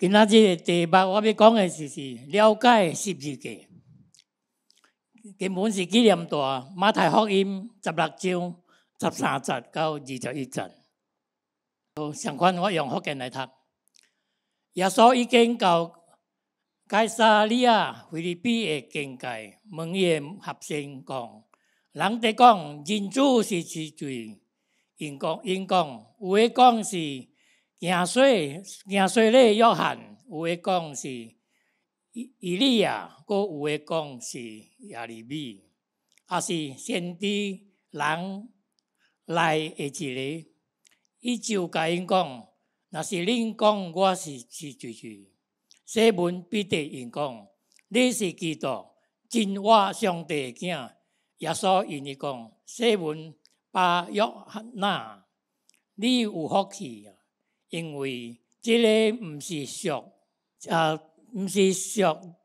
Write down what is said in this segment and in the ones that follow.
今仔日题目，我要讲诶就是了解十字架。根本是纪念大马太福音十六章十三节到二十一节。上款我用福建来读。耶稣已经到该撒利亚、菲律宾诶境界，蒙诶合神讲，人哋讲人主是至尊，因讲因有诶讲是。行岁，行岁嘞！约翰有诶讲是伊利亚，搁有诶讲是亚利米，也是先知人来诶一日。伊就甲因讲：，若是恁讲，我是是句句。西门彼得因讲：，你是基督，真我上帝囝。耶稣因伊讲：，西门巴约翰，你有福气。因为即个毋是属啊毋是属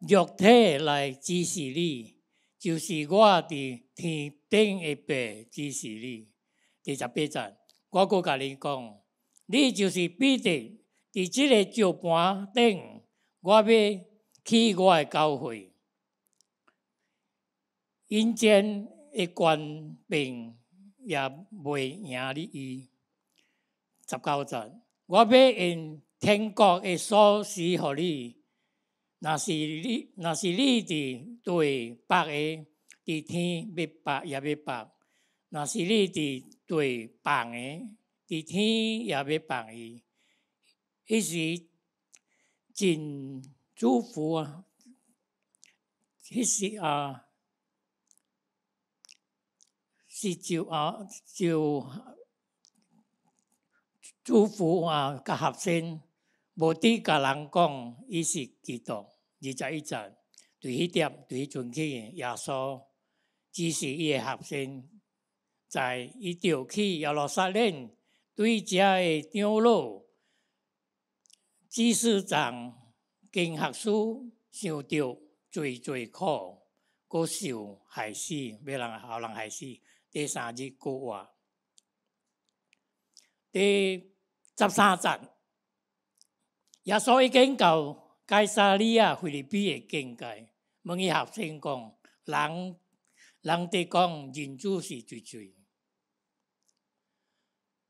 肉体来支持你就是我伫天顶一白支持你第十八层我搁甲你讲你就是必定伫即个石盘顶我要起我诶教会。阴间的官兵也未赢你伊十九层我要用天国的锁匙予你，若是你若是你伫对北的，伫天欲北也要北；若是你伫对北的，伫天也要北。的。迄时真祝福啊！迄时啊，是就啊就。祝福啊！甲核心，无伫甲人讲，伊是基督。二十一集对迄点对存起耶稣，只是伊诶核心，在伊调去耶路撒冷，对遮诶长老，知识长经学师，想着最最苦，搁受害死，要人害人害死，第三日过话，第。十三集也所以讲到加沙利亚、菲律宾嘅境界，问伊学生讲：人人哋讲人主是最最。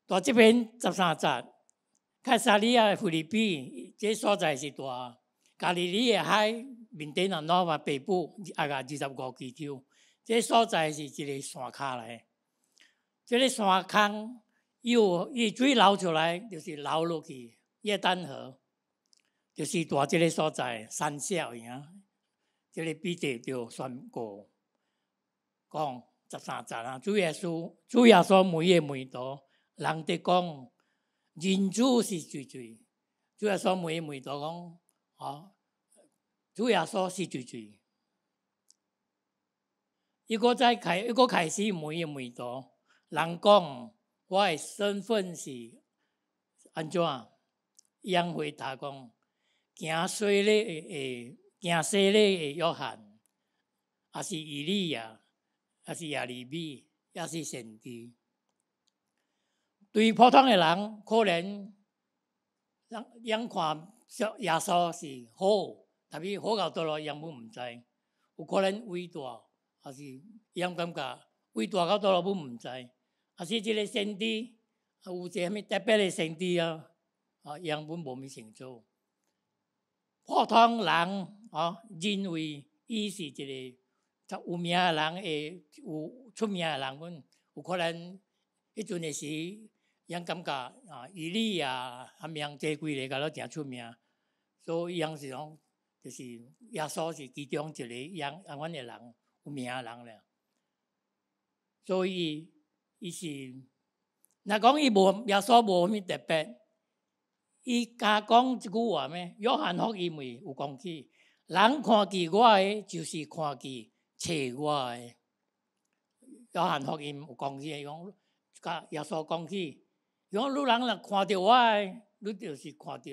在即边十三集，加沙利亚、菲律宾，这所在是大，加里里也海，面顶啊，那块北部啊廿二十五几条，这所在是一个山卡咧，这个山坑。又，一水流出来，就是流落去叶丹河，就是大这个所在山下呀。这个笔者就说过，讲十三章啊，主耶稣，主耶稣每页每段，人得讲，人主是最最，主要说每页每段讲，啊，主耶稣是最最，一个在开一个开始每页每段，人讲。我的身份是安怎？养回答讲，行水利的，行水利的约翰，也是伊利啊，也是亚利米，也是神的？对普通的人，可能人养看，耶稣是好，特别好到倒落，人们毋知。有可能伟大，抑是养感觉伟大到倒落，人毋知。啊，是一个先知，啊，有些咩？特别的先知啊，啊，样本无咩成就。普通人啊，认为伊是一个有名的人，诶，有出名的人，阮有可能迄阵也时，人感觉啊，伊里啊，啊，名这几个个都正出名，所以杨世荣就是耶稣是其中一个杨，阿阮的人有名的人了，所以。伊是，若讲伊无耶稣无咩特别，伊敢讲一句话咩？约翰福音有讲起，人看见我诶，就是看见找我诶。约翰福音有讲起，讲甲耶稣讲起，讲女人若看着我诶，你就是看着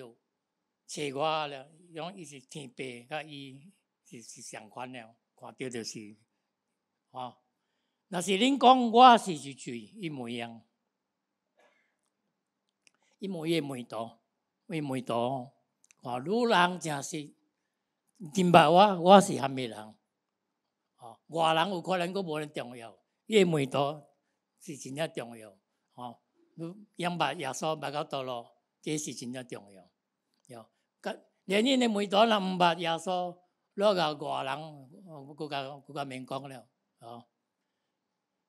找我啦。讲伊是天父，甲伊是是上款了，看着就是，吼。那是恁讲，我是一做一模一样，一模一模多，一模多。哦，女人真实，明白我，我是含闽人。哦，外人有可能佫无恁重要，诶模多是真正重要。哦，要八耶稣八到倒落，这是真正重要。哟，噶，连恁诶门徒若毋捌耶稣，落到外人，佫加佫加面讲了，哦。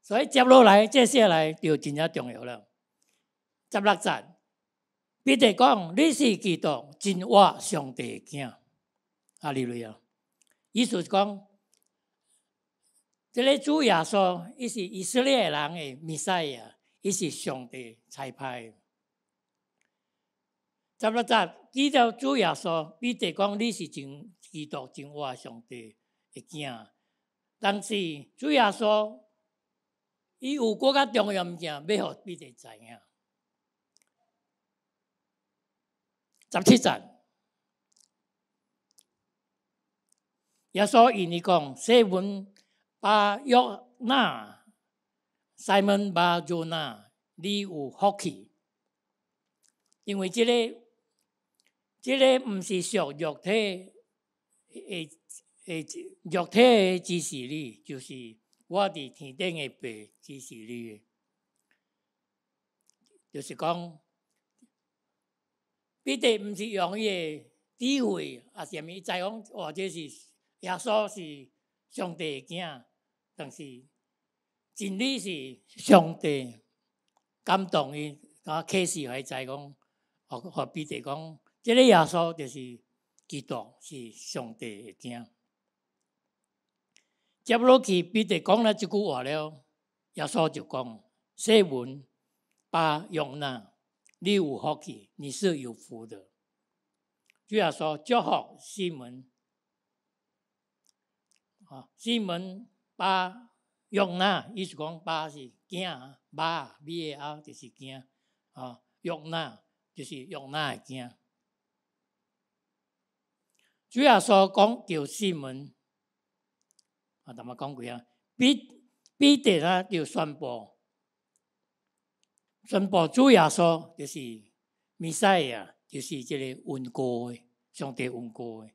所以接落来，接下来就真正重要了。十六章，彼得讲：“你是基督，真话，上帝的子。”啊，例如啊，意思是讲，这个主耶稣，伊是以色列人的弥赛亚，伊是上帝差派。十六章，彼得主耶稣彼得讲：“你是真基督，真话，上帝的子。”但是主耶稣。伊有搁较重要物件要互彼得知影。十七层耶稣因伊讲，西门巴约纳，西门巴约纳，你有福气，因为即、个，即、个毋是属肉体，诶诶，肉体诶，支持你，就是。我伫天顶诶白，支是你诶，就是讲，彼得毋是用伊诶智慧啊，啥物在讲，或者是耶稣是上帝诶囝，但是，真理是上帝感动伊，啊，启示还在讲，哦，何彼得讲，即个耶稣就是基督，是上帝诶囝。接落去，彼得讲了一句话了，耶稣就讲：西门巴永拿，你有福气，你是有福的。主要说祝好西门，啊，西门巴永拿，意思讲巴是惊，巴 B A L 就是惊，啊，永拿就是永拿的惊。主要说讲叫西门。啊，同妈讲句啊，彼得啊，就宣布，宣布主耶稣就是弥赛啊，就是这个恩歌，上帝恩歌的。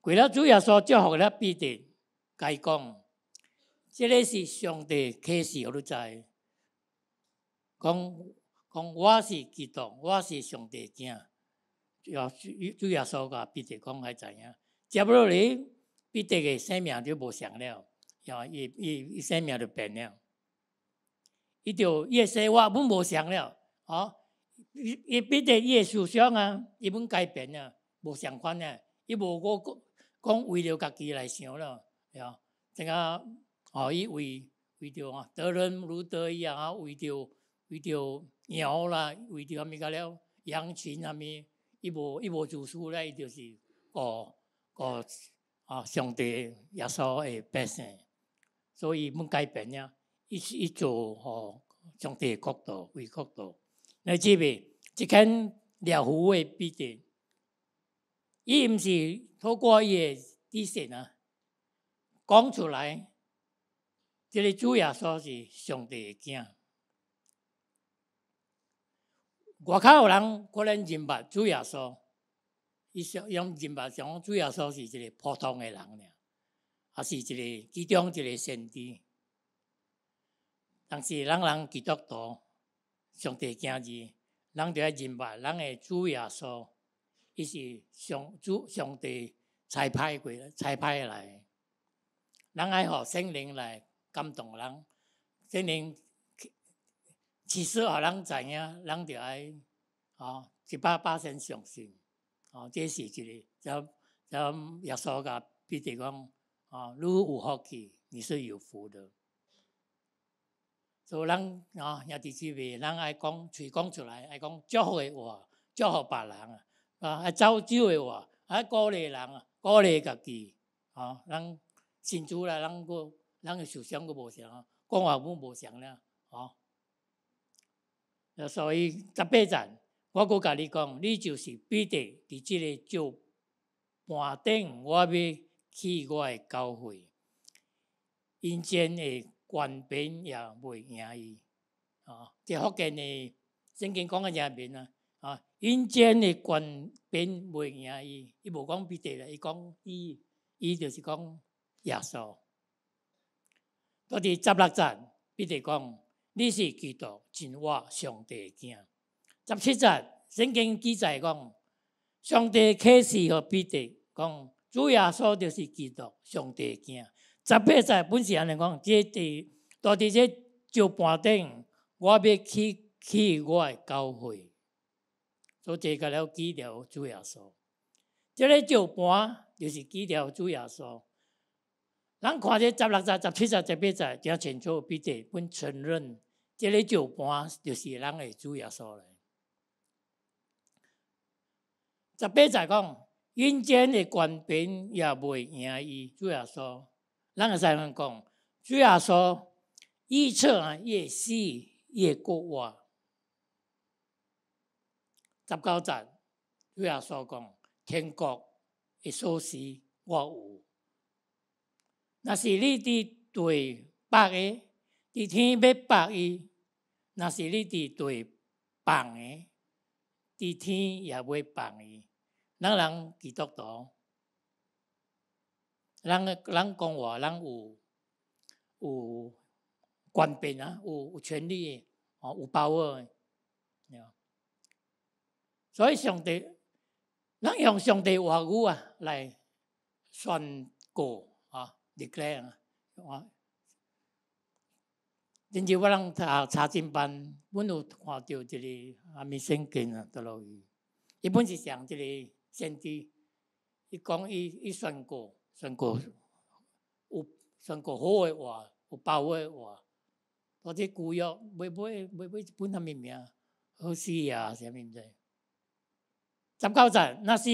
过了主耶稣，叫好了彼得，该讲，这个是上帝启开始，你在，讲讲我是基督，我是上帝啊，要主主耶稣甲彼得讲还在呀，接不落你。彼这个生命就无相了，呀，伊伊伊生命就变了。伊就伊的生活本无相了，哦，伊、伊比这伊思想啊，伊本改变了，无相款啊，伊无个讲讲为了家己来想了，呀，这个哦，伊为为着啊，得人如得一样啊，为着为着鸟啦，为着啥物个了羊群啥物，伊无伊无自私咧，就是哦哦。啊，上帝耶稣会百姓，所以阮改变啊，一是伊做吼上帝的国度为国度。那即位，即间略夫的比值，伊毋是透过伊的理性啊，讲出来，即个主耶稣是上帝的囝，外口有人可能认捌主耶稣。伊想用人脉上，主要说是一个普通诶人，啊，是一个其中一个先知。但是人人基督徒，上帝今日，人就要人脉，人诶主要说，伊是上主上帝差派过，差派来，人爱互圣灵来感动人。圣灵其实互人知影，人就爱哦，一百摆先相信。哦，这是即个，就就耶稣噶，比如讲，哦，如果有福气，你是有福的。以咱哦，兄弟姊妹，咱爱讲，嘴讲出来爱讲，祝福的话，祝福别人啊，啊，招招的话，啊，鼓励人啊，鼓励家己，哦，咱相处来，人个，人受伤都无相，讲话母无相啦，哦，耶稣伊十八层。我哥甲你讲，你就是彼得，伫即个石盘顶，我要去我诶教会。阴间诶官兵也未赢伊，啊，伫福建诶圣经讲诶人面啊，啊，阴间诶官兵未赢伊，伊无讲彼得啦，伊讲伊，伊就是讲耶稣。到伫十六站，彼得讲，你是基督，真我上帝囝。十七节圣经记载讲，上帝启示和彼得讲，主耶稣就是基督，上帝经。十八节本是安尼讲，这地到底这石板顶，我要去去我的教会，以这个了。几条主耶稣，这个石板就是几条主耶稣。咱看这十六节、十七节、十八节，很清楚彼得本承认，这个石板就是咱的主耶稣嘞。十八在讲，人间的官兵也未赢伊。主要说，咱个先人讲，主要说，预测啊越细越古话。十九章，主要说讲，天国的所事我有。若是你伫对白的，伫天要白伊；若是你伫对放的，伫天也未放伊。人人基督徒，人人讲话，人有有官兵啊，有有权利哦，有把握的。所以上帝，人用上帝话语啊来宣告啊，你讲啊，甚至我当查查经班，阮有看到一个啊，弥生经啊，倒落去，一本是上这个。先知，伊讲伊伊宣告，宣告有宣告好诶话，有包诶话，或者古约买买买买一本秘物名好事啊，啥物事？十九层那是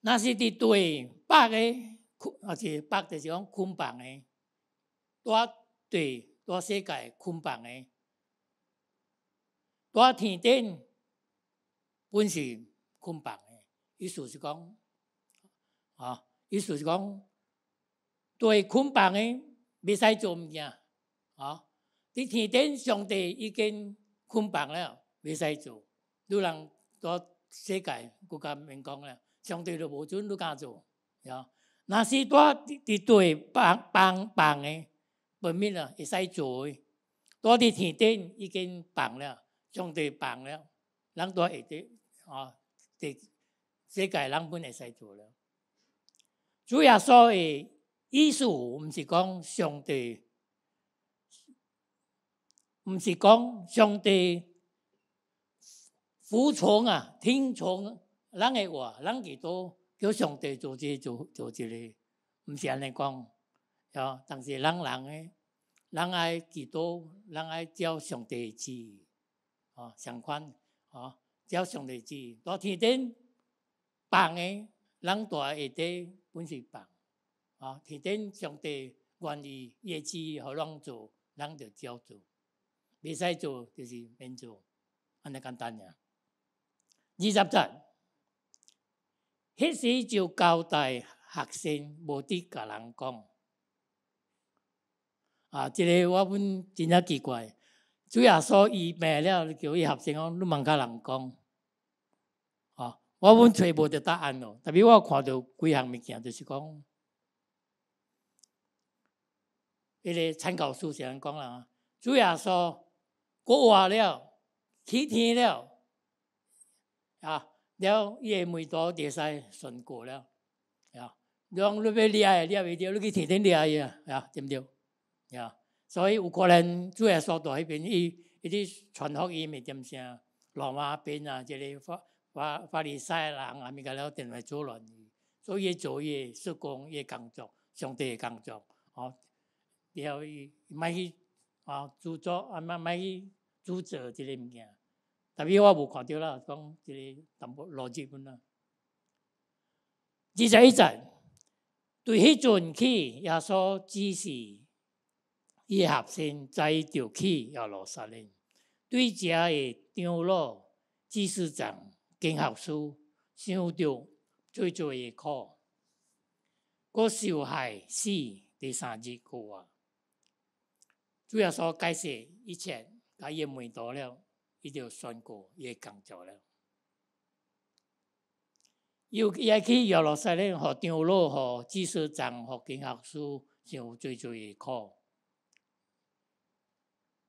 那是伫对北诶，或是北就是讲捆绑诶，多对多世界捆绑诶，多天顶本是。捆绑的，意思是讲，啊，意思是讲，对捆绑的未使做物件，啊，你天顶上帝已经捆绑了，未使做。你人在世界国家民讲了，上帝都无准你敢做，啊，吧？那是在伫对绑绑绑的本面啊，会使做。在伫天顶已经绑了，上帝绑了，人后会在啊。的世界人本来使做了，主要所谓意思，唔是讲上帝，唔是讲上帝服从啊，听从人的话，人几多叫上帝做这做做这里，毋是安尼讲，哦，但是人人诶。人爱几多，人爱叫上帝去，哦，相关，哦。照常上帝大天顶放诶，人大下底本是放。啊，天顶上帝愿意业绩互人做，人就照做，未使做就是免做，安尼简单呀。二十站，迄时就交代学生无伫甲人讲。啊，一个我们真正奇怪，主要说伊卖了叫伊学生讲，你莫甲人讲。我阮揣无着答案咯，特别我看着几项物件，著是讲，迄、个参考书是安讲啦，主要说过话了，起天了，啊，了伊个门徒就使顺过了，啊，讲你要掠，掠袂着，你去提天掠伊啊，啊，对毋对？啊，所以有可能主要说伫迄边，伊伊伫传福音咪点声，罗马边啊，即、个法。法法利西人下面嗰了电话阻乱，做嘢做嘢，施工嘢工作，上帝嘅工作，哦，然后伊卖去啊做作，啊，卖卖去做者呢啲物件，特别我无看到啦，讲即个淡薄逻辑啦。二十一章，对起阵起，耶稣指示，二合再斋就去亚罗沙林，对遮嘅长老记事长。经学书，上着最最的课。个时候死第三节课啊，主要所解释以前他伊问到了，伊就告过也工作了。又也去俄罗斯呢，学电老、互知识、长、学经学书，上最最的课。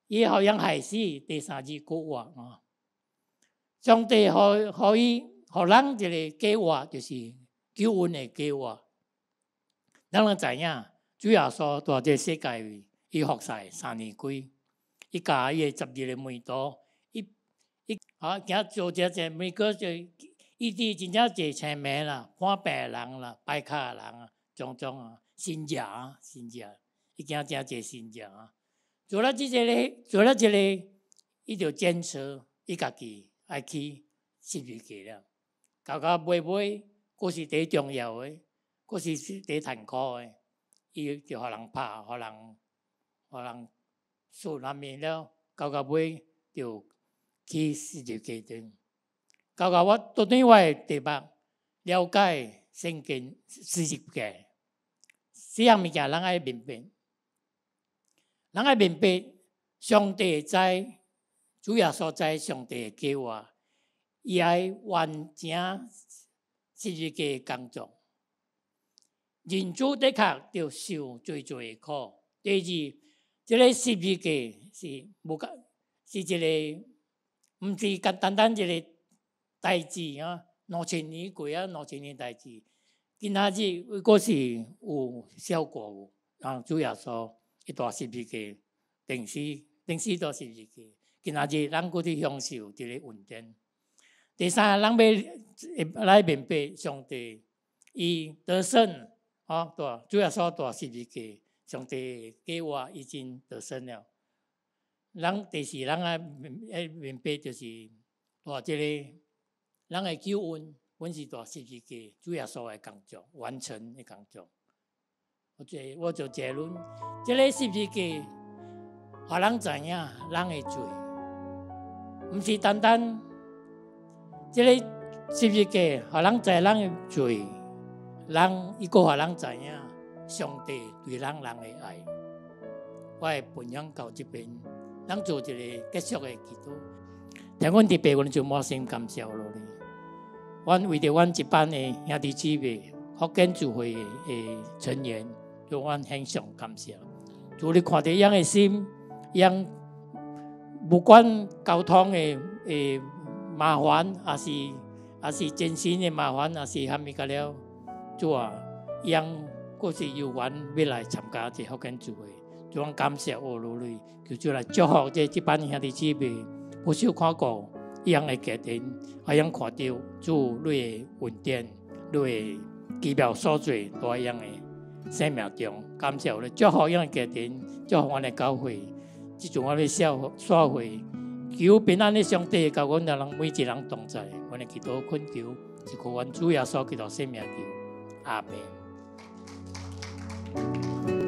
伊好像还是第三节课啊。上帝可可以，互咱一个计划就是救恩的计划。咱人知影，主要说在这世界，伊服侍三年几，伊教伊诶十二个门徒，伊伊啊，行做这这每个就伊伫真正坐生名啦，看病人啦，拜客人啊，种种啊，信者啊，信者，伊行家坐信者啊。做了即个咧，做了即个，伊就坚持伊家己。爱去四入去了，搞搞买买，这是第重要诶，这是第难诶，伊就互人拍，互人，互人受难免了，搞搞买就去四入去层。搞搞我到另外地方了解，圣经四十几，这样物件人爱明白，人爱明白，上帝在。主要所在上帝计划，伊爱完成十日个工作。人主的确要受最的苦，第二，这个设备个是无讲，是这个，毋是简单单一个代志啊，两千年过啊，两千年代志。今仔日如果是有效果，啊，主要说一段设备个，定时，定时做设备个。今仔日咱搁伫享受一个稳定。第三，人要来明白上帝，伊得胜，哦，大主要说，大是二是个？上帝计划已经得胜了。人第四，人啊，来明白就是，大这个，人诶，救恩，阮是大，十二个？主要所诶工作完成诶工作。我做，我做结论，这个十二是个？人知影，人会罪？唔是单单，即是十是嘅，后人在人的罪，人一个后人知影上帝对人人的爱，我会分享到这边，人做一个结束的祈祷。听我伫别云就莫心感受咯呢。我为着我一班的兄弟姊妹，福建聚会的成员，对我非常感谢。祝你看着样的心，样。不管交通的的麻烦，还是还是精神的麻烦，还是还没个了，做啊，样各自有缘未来参加这福跟聚会，就讲感谢我老李，就做来祝福这一班兄弟节妹，不小看过样的家庭，也样看到祝你个稳定，你个指标数据都一样的，生命中感谢了祝福，一样的家庭，祝福我的教会。即种我们要烧忏求平安的上帝，甲阮的人每一人同在，阮的祈祷困求，是个阮主耶稣基督生命求，阿门。